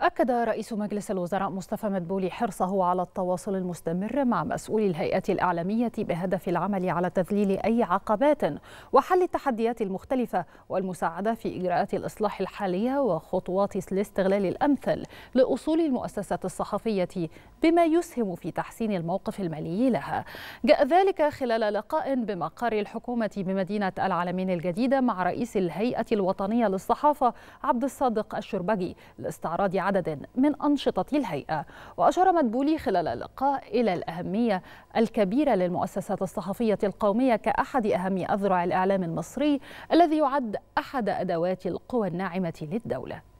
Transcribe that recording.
أكد رئيس مجلس الوزراء مصطفى مدبولي حرصه على التواصل المستمر مع مسؤولي الهيئة الإعلامية بهدف العمل على تذليل أي عقبات وحل التحديات المختلفة والمساعدة في إجراءات الإصلاح الحالية وخطوات الاستغلال الأمثل لأصول المؤسسات الصحفية بما يسهم في تحسين الموقف المالي لها. جاء ذلك خلال لقاء بمقر الحكومة بمدينة العالمين الجديدة مع رئيس الهيئة الوطنية للصحافة عبد الصادق الشربجي لاستعراض عدد من أنشطة الهيئة وأشار مدبولي خلال اللقاء إلى الأهمية الكبيرة للمؤسسات الصحفية القومية كأحد أهم أذرع الإعلام المصري الذي يعد أحد أدوات القوى الناعمة للدولة